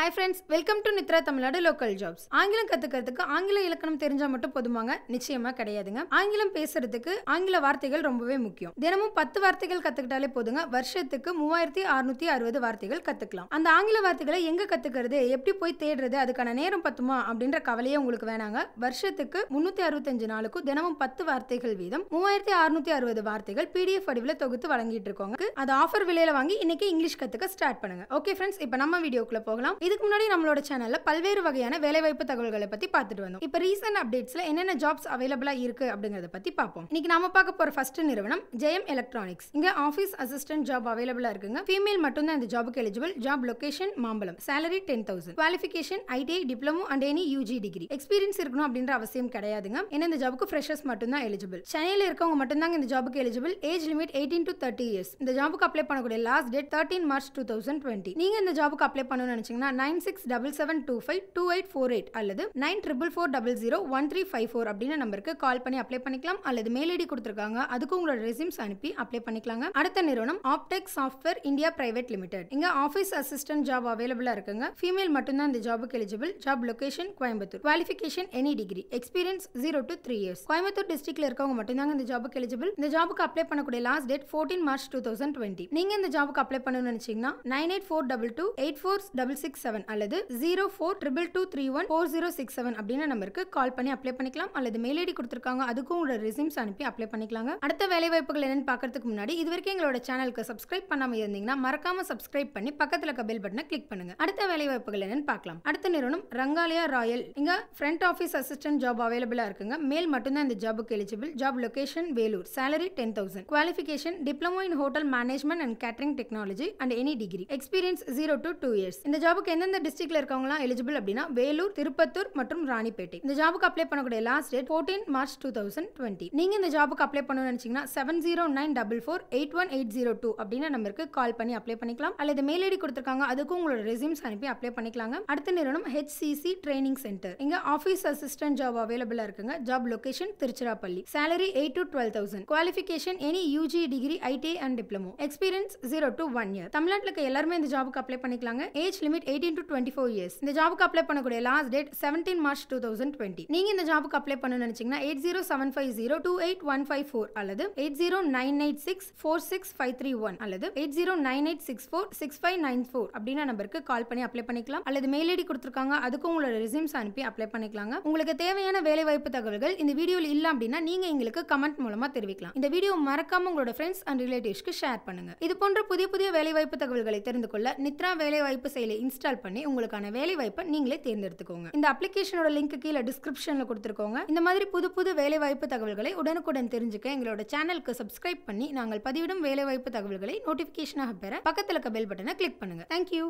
hi friends welcome to Nithra Tamil Nadu local jobs ஆங்கிலம் கத்துக்கிறதுக்கு ஆங்கில இலக்கணம் தெரிஞ்சா மட்டும் போதுமாங்க நிச்சயமா கிடையாதுங்க ஆங்கிலம் பேசுறதுக்கு ஆங்கில வார்த்தைகள் ரொம்பவே முக்கியம் தினமும் பத்து வார்த்தைகள் கத்துக்கிட்டாலே போதுங்க வருஷத்துக்கு மூவாயிரத்தி அறுநூத்தி அறுபது வார்த்தைகள் கத்துக்கலாம் அந்த ஆங்கில வார்த்தைகளை எங்க கத்துக்கிறது எப்படி போய் தேடுறது அதுக்கான நேரம் பத்துமா அப்படின்ற கவலையே உங்களுக்கு வேணாங்க வருஷத்துக்கு முன்னூத்தி அறுபத்தஞ்சு நாளுக்கும் தினமும் பத்து வார்த்தைகள் வீதம் மூவாயிரத்தி அறுநூத்தி அறுபது வார்த்தைகள் பிடிஎஃப் வடிவில் தொகுத்து வழங்கிட்டு இருக்கோங்க அது ஆஃபர் விலையில வாங்கி இன்னைக்கு இங்கிலீஷ் கத்துக்க ஸ்டார்ட் பண்ணுங்க ஓகே ஃப்ரெண்ட்ஸ் இப்போ நம்ம வீடியோக்குள்ள போகலாம் இதுக்கு முன்னாடி நம்மளோட சேனலில் பல்வேறு வகையான வேலைவாய்ப்பு தகவல்களை பற்றி பார்த்துட்டு வந்தோம் இப்போ ரீசெண்ட் அப்டேட்ஸில் என்னென்ன ஜாப்ஸ் அவைலபிளா இருக்கு அப்படிங்கிறத பற்றி பார்ப்போம் இன்னைக்கு நம்ம பார்க்க போகிற ஃபர்ஸ்ட் நிறுவனம் ஜெயம் எலக்ட்ரானிக்ஸ் இங்கே ஆஃபீஸ் அசிஸ்டன்ட் ஜாப் அவைலபிளாக இருக்குங்க ஃபீமேல் மட்டும்தான் இந்த ஜாபுக்கு eligible job location Mambalam salary ten thousand qualification ITI diploma and any UG degree experience இருக்கணும் அப்படின்ற அவசியம் கிடையாதுங்க ஏன்னா இந்த ஜாபுக்கு ஃப்ரெஷர்ஸ் மட்டும்தான் எலிஜிபிள் சென்னையில் இருக்கவங்க மட்டும்தாங்க இந்த ஜாபுக்கு eligible age limit eighteen to thirty years இந்த ஜாபுக்கு அப்ளை பண்ணக்கூடிய last date thirteen March two thousand twenty நீங்கள் இந்த ஜாபுக்கு அப்ளை பண்ணணும்னு நினைச்சீங்கன்னா nine six double seven two five two eight four eight அல்லது nine triple four double zero one three five four அப்படின்னு நம்பருக்கு கால் பண்ணி அப்ளை பண்ணிக்கலாம் அல்லது மெயில் ஐடி கொடுத்துருக்காங்க அதுக்கு உங்களோட ரெசியூம்ஸ் அனுப்பி அப்ளை பண்ணிக்கலாங்க அடுத்த நிறுவனம் Aptech software India private limited இங்க ஆஃபீஸ் அசிஸ்டன்ட் ஜாப் அவைலபிளா இருக்குங்க ஃபீமேல் மட்டும்தான் இந்த ஜாபுக்கு eligible job location Coimbatore qualification any degree experience zero to three years Coimbatore டிஸ்ட்ரிக்ட்ல இருக்கவங்க மட்டும்தாங்க இந்த ஜாபுக்கு எலிஜிபிள் இந்த ஜாபுக்கு அப்ளை பண்ணக்கூடிய last date fourteen March two thousand twenty நீங்க இந்த ஜாபுக்கு அப்ளை பண்ணணும்னு நினைச்சீங்கன்னா nine eight four double two eight four double six seven அல்லது zero four triple two three one four zero six seven அப்படின்னு நம்பருக்கு கால் பண்ணி அப்ளை பண்ணிக்கலாம் அல்லது மெயில் ஐடி கொடுத்துருக்காங்க அதுக்கும் உங்களோட ரெசியூம்ஸ் அனுப்பி அப்ளை பண்ணிக்கலாங்க அடுத்த வேலை வாய்ப்புகள் என்னன்னு பார்க்கறதுக்கு முன்னாடி இதுவரைக்கும் எங்களோட சேனலுக்கு சப்ஸ்கிரைப் பண்ணாம இருந்தீங்கன்னா மறக்காம சப்ஸ்கிரைப் பண்ணி பக்கத்தில் இருக்க பெல் பட்டனை கிளிக் பண்ணுங்க அடுத்த வேலை வாய்ப்புகள் என்னன்னு பார்க்கலாம் அடுத்த நிறுவனம் ரங்காலயா ராயல் இங்க ஃப்ரண்ட் ஆஃபீஸ் அசிஸ்டன்ட் ஜாப் அவைலபிளா இருக்குங்க மேல் மட்டும்தான் இந்த ஜாபுக்கு eligible job location Vellore salary ten thousand qualification diploma in hotel management and catering technology and any degree experience zero to two years இந்த ஜாபுக்கு எந்தெந்த டிஸ்ட்ரிக்ட்ல இருக்கவங்களாம் எலிஜிபிள் அப்படின்னா வேலூர் திருப்பத்தூர் மற்றும் ராணிப்பேட்டை இந்த ஜாபுக்கு அப்ளை பண்ணக்கூடிய last date fourteen March two thousand twenty நீங்க இந்த ஜாபுக்கு அப்ளை பண்ணணும்னு நினைச்சீங்கன்னா seven zero nine double four eight one eight zero two அப்படின்னு நம்பருக்கு கால் பண்ணி அப்ளை பண்ணிக்கலாம் அல்லது மெயில் ஐடி கொடுத்துருக்காங்க அதுக்கும் உங்களோட ரெசியூம்ஸ் அனுப்பி அப்ளை பண்ணிக்கலாங்க அடுத்த நிறுவனம் ஹெச்சிசி ட்ரைனிங் சென்டர் இங்க ஆஃபீஸ் அசிஸ்டன்ட் ஜாப் அவைலபிளா இருக்குங்க job location Tiruchirappalli salary eight to twelve thousand qualification any UG degree IT and diploma experience zero to one year தமிழ்நாட்டில் எல்லாருமே இந்த ஜாபுக்கு அப்ளை பண்ணிக்கலாங்க age limit eighty nineteen to twenty four years இந்த ஜாபுக்கு apply பண்ணக்கூடிய last date seventeen March two thousand twenty நீங்கள் இந்த ஜாபுக்கு அப்ளை பண்ண நினைச்சீங்கன்னா eight zero seven five zero two eight one five four அல்லது eight zero nine eight six four six five three one அல்லது eight zero nine eight six four six five nine four அப்படின்னா நம்பருக்கு கால் பண்ணி apply பண்ணிக்கலாம் அல்லது mail ID கொடுத்துருக்காங்க அதுக்கும் உங்களோட ரிசியூம்ஸ் அனுப்பி அப்ளை பண்ணிக்கலாங்க உங்களுக்கு தேவையான வேலைவாய்ப்பு தகவல்கள் இந்த வீடியோவில் இல்லை அப்படின்னா நீங்க எங்களுக்கு கமெண்ட் மூலமா தெரிவிக்கலாம் இந்த வீடியோ மறக்காம உங்களோட ஃப்ரெண்ட்ஸ் அண்ட் ரிலேட்டிவ்ஸ்க்கு ஷேர் பண்ணுங்க இது போன்ற புதிய புதிய வேலைவாய்ப்பு தகவல்களை தெரிந்து கொள்ள நித்ரா வேலைவாய்ப்பு செயலை இன்ஸ்டால் பண்ணி உங்களுக்கான வேலைவாய்ப்பை நீங்களே தேர்ந்தெடுத்துக்கோங்க இந்த அப்ளிகேஷனோட லிங்க் கீழே டிஸ்கிரிப்ஷனில் கொடுத்துருக்கோங்க இந்த மாதிரி புது புது வேலைவாய்ப்பு தகவல்களை உடனுக்குடன் தெரிஞ்சுக்க எங்களோட சேனலுக்கு சப்ஸ்கிரைப் பண்ணி நாங்கள் பதிவிடும் வேலைவாய்ப்பு தகவல்களை நோட்டிபிகேஷனாக பெற பக்கத்தில் இருக்க பெல் பட்டனை கிளிக் பண்ணுங்க தேங்க்யூ